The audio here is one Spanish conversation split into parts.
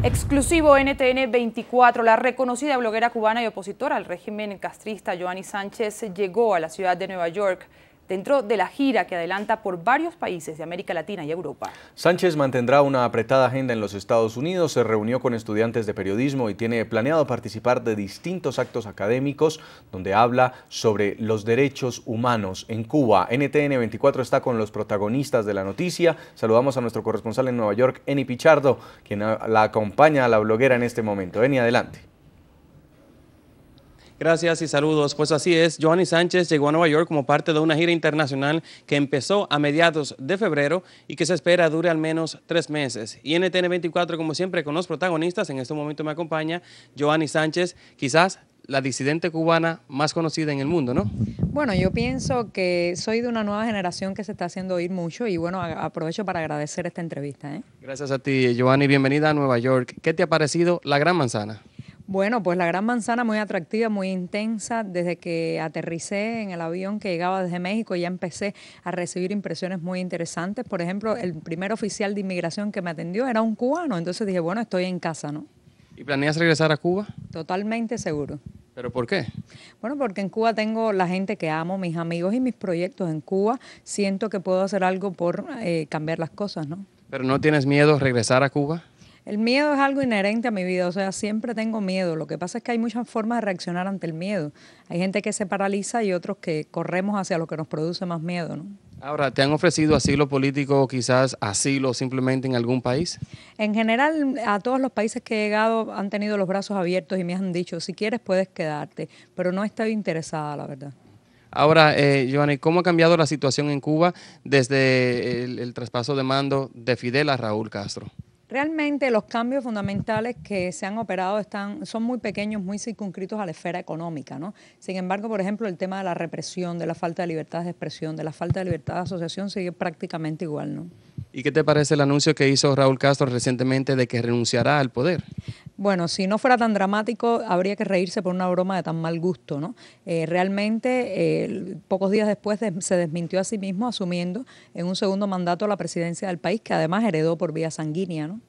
Exclusivo NTN 24, la reconocida bloguera cubana y opositora al régimen castrista Joanny Sánchez llegó a la ciudad de Nueva York dentro de la gira que adelanta por varios países de América Latina y Europa. Sánchez mantendrá una apretada agenda en los Estados Unidos, se reunió con estudiantes de periodismo y tiene planeado participar de distintos actos académicos donde habla sobre los derechos humanos en Cuba. NTN 24 está con los protagonistas de la noticia. Saludamos a nuestro corresponsal en Nueva York, Eni Pichardo, quien la acompaña a la bloguera en este momento. Eni, adelante. Gracias y saludos. Pues así es, Joanny Sánchez llegó a Nueva York como parte de una gira internacional que empezó a mediados de febrero y que se espera dure al menos tres meses. Y NTN 24, como siempre, con los protagonistas, en este momento me acompaña Joanny Sánchez, quizás la disidente cubana más conocida en el mundo, ¿no? Bueno, yo pienso que soy de una nueva generación que se está haciendo oír mucho y bueno, aprovecho para agradecer esta entrevista. ¿eh? Gracias a ti, Joanny. Bienvenida a Nueva York. ¿Qué te ha parecido la Gran Manzana? Bueno, pues la Gran Manzana muy atractiva, muy intensa. Desde que aterricé en el avión que llegaba desde México ya empecé a recibir impresiones muy interesantes. Por ejemplo, el primer oficial de inmigración que me atendió era un cubano, entonces dije, bueno, estoy en casa, ¿no? ¿Y planeas regresar a Cuba? Totalmente seguro. ¿Pero por qué? Bueno, porque en Cuba tengo la gente que amo, mis amigos y mis proyectos en Cuba. Siento que puedo hacer algo por eh, cambiar las cosas, ¿no? ¿Pero no tienes miedo regresar a Cuba? El miedo es algo inherente a mi vida, o sea, siempre tengo miedo. Lo que pasa es que hay muchas formas de reaccionar ante el miedo. Hay gente que se paraliza y otros que corremos hacia lo que nos produce más miedo, ¿no? Ahora, ¿te han ofrecido asilo político, quizás asilo simplemente en algún país? En general, a todos los países que he llegado han tenido los brazos abiertos y me han dicho, si quieres puedes quedarte, pero no estoy interesada, la verdad. Ahora, eh, Giovanni, ¿cómo ha cambiado la situación en Cuba desde el traspaso de mando de Fidel a Raúl Castro? Realmente los cambios fundamentales que se han operado están, son muy pequeños, muy circunscritos a la esfera económica. ¿no? Sin embargo, por ejemplo, el tema de la represión, de la falta de libertad de expresión, de la falta de libertad de asociación sigue prácticamente igual. ¿no? ¿Y qué te parece el anuncio que hizo Raúl Castro recientemente de que renunciará al poder? Bueno, si no fuera tan dramático, habría que reírse por una broma de tan mal gusto, ¿no? Eh, realmente, eh, pocos días después se desmintió a sí mismo asumiendo en un segundo mandato la presidencia del país, que además heredó por vía sanguínea, ¿no?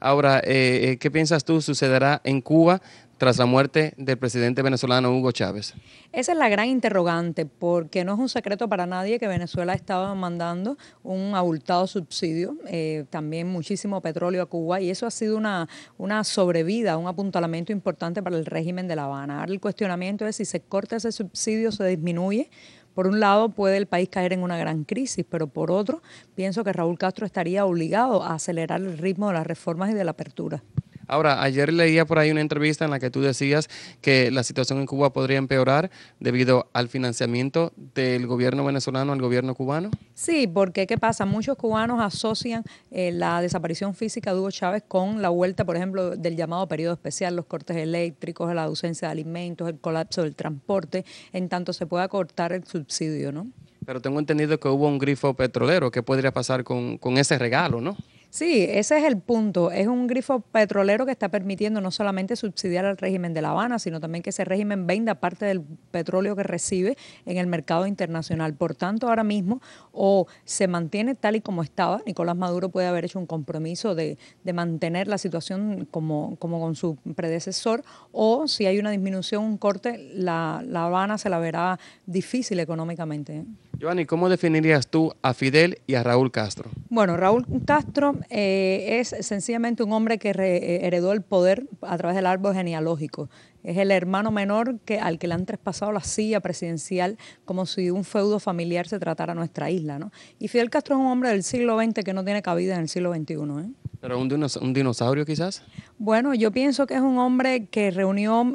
Ahora, eh, ¿qué piensas tú sucederá en Cuba tras la muerte del presidente venezolano Hugo Chávez? Esa es la gran interrogante, porque no es un secreto para nadie que Venezuela estaba mandando un abultado subsidio, eh, también muchísimo petróleo a Cuba, y eso ha sido una, una sobrevida, un apuntalamiento importante para el régimen de La Habana. Ahora el cuestionamiento es si se corta ese subsidio, se disminuye, por un lado, puede el país caer en una gran crisis, pero por otro, pienso que Raúl Castro estaría obligado a acelerar el ritmo de las reformas y de la apertura. Ahora, ayer leía por ahí una entrevista en la que tú decías que la situación en Cuba podría empeorar debido al financiamiento del gobierno venezolano al gobierno cubano. Sí, porque ¿qué pasa? Muchos cubanos asocian eh, la desaparición física de Hugo Chávez con la vuelta, por ejemplo, del llamado periodo especial, los cortes eléctricos, la ausencia de alimentos, el colapso del transporte, en tanto se pueda cortar el subsidio, ¿no? Pero tengo entendido que hubo un grifo petrolero. ¿Qué podría pasar con, con ese regalo, no? Sí, ese es el punto. Es un grifo petrolero que está permitiendo no solamente subsidiar al régimen de La Habana, sino también que ese régimen venda parte del petróleo que recibe en el mercado internacional. Por tanto, ahora mismo o se mantiene tal y como estaba, Nicolás Maduro puede haber hecho un compromiso de, de mantener la situación como, como con su predecesor, o si hay una disminución, un corte, la Habana se la verá difícil económicamente. ¿eh? Giovanni, ¿cómo definirías tú a Fidel y a Raúl Castro? Bueno, Raúl Castro eh, es sencillamente un hombre que eh, heredó el poder a través del árbol genealógico. Es el hermano menor que, al que le han traspasado la silla presidencial como si un feudo familiar se tratara nuestra isla. ¿no? Y Fidel Castro es un hombre del siglo XX que no tiene cabida en el siglo XXI. ¿eh? ¿Pero un, dinosaurio quizás? Bueno, yo pienso que es un hombre que reunió...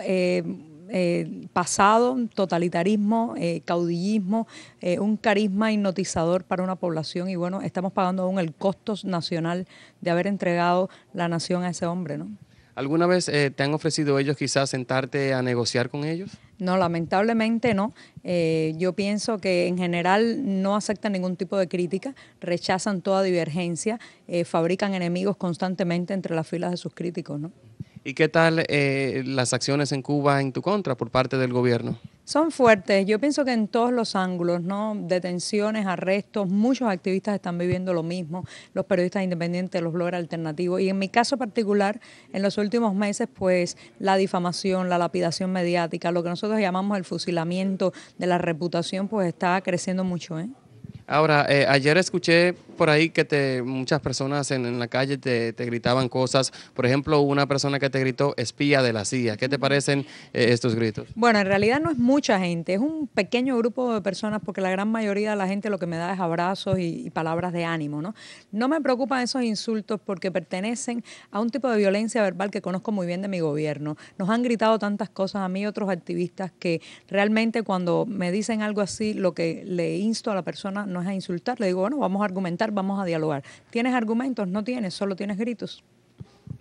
Eh, pasado, totalitarismo, eh, caudillismo, eh, un carisma hipnotizador para una población y bueno, estamos pagando aún el costo nacional de haber entregado la nación a ese hombre, ¿no? ¿Alguna vez te han ofrecido ellos quizás sentarte a negociar con ellos? No, lamentablemente no. yo pienso que en general no aceptan ningún tipo de crítica, rechazan toda divergencia, fabrican enemigos constantemente entre las filas de sus críticos, ¿no? ¿Y qué tal eh, las acciones en Cuba en tu contra por parte del gobierno? Son fuertes, yo pienso que en todos los ángulos, ¿no? Detenciones, arrestos, muchos activistas están viviendo lo mismo, los periodistas independientes, los bloggers alternativos. Y en mi caso particular, en los últimos meses, pues la difamación, la lapidación mediática, lo que nosotros llamamos el fusilamiento de la reputación, pues está creciendo mucho, ¿eh? Ahora, eh, ayer escuché por ahí que te, muchas personas en, la calle te, gritaban cosas. Por ejemplo, una persona que te gritó espía de la CIA. ¿Qué te parecen eh, estos gritos? Bueno, en realidad no es mucha gente, es un pequeño grupo de personas porque la gran mayoría de la gente lo que me da es abrazos y, palabras de ánimo. ¿no? no me preocupan esos insultos porque pertenecen a un tipo de violencia verbal que conozco muy bien de mi gobierno. Nos han gritado tantas cosas a mí otros activistas que realmente cuando me dicen algo así, lo que le insto a la persona no es a insultar, le digo, bueno, vamos a argumentar, vamos a dialogar. ¿Tienes argumentos? No tienes, solo tienes gritos.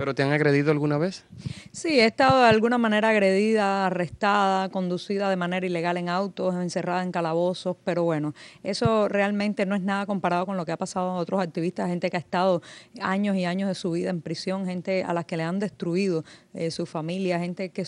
¿Pero te han agredido alguna vez? Sí, he estado de alguna manera agredida, arrestada, conducida de manera ilegal en autos, encerrada en calabozos, pero bueno, eso realmente no es nada comparado con lo que ha pasado a otros activistas, gente que ha estado años y años de su vida en prisión, gente a las que le han destruido eh, su familia, gente que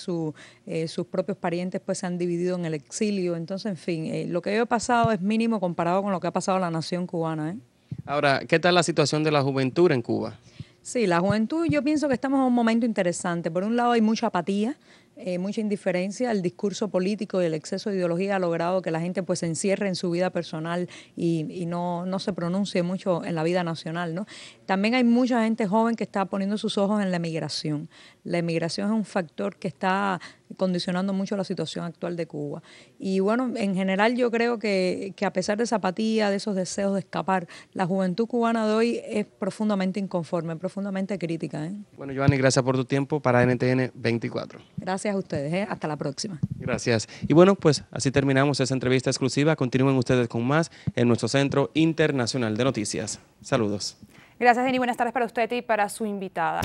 eh, sus propios parientes pues se han dividido en el exilio. Entonces, en fin, eh, lo que yo he pasado es mínimo comparado con lo que ha pasado a la nación cubana. Ahora, ¿qué tal la situación de la juventud en Cuba? Sí, la juventud, yo pienso que estamos en un momento interesante. Por un lado hay mucha apatía, eh, mucha indiferencia, el discurso político y el exceso de ideología ha logrado que la gente pues se encierre en su vida personal y, no, no, se pronuncie mucho en la vida nacional. ¿no? También hay mucha gente joven que está poniendo sus ojos en la emigración. La emigración es un factor que está condicionando mucho la situación actual de Cuba. Y bueno, en general yo creo que, que a pesar de esa apatía, de esos deseos de escapar, la juventud cubana de hoy es profundamente inconforme, profundamente crítica. ¿eh? Bueno, Giovanni, gracias por tu tiempo para NTN 24. Gracias a ustedes, ¿eh? hasta la próxima. Gracias. Y bueno, pues así terminamos esa entrevista exclusiva. Continúen ustedes con más en nuestro Centro Internacional de Noticias. Saludos. Gracias, Jenny Buenas tardes para usted y para su invitada.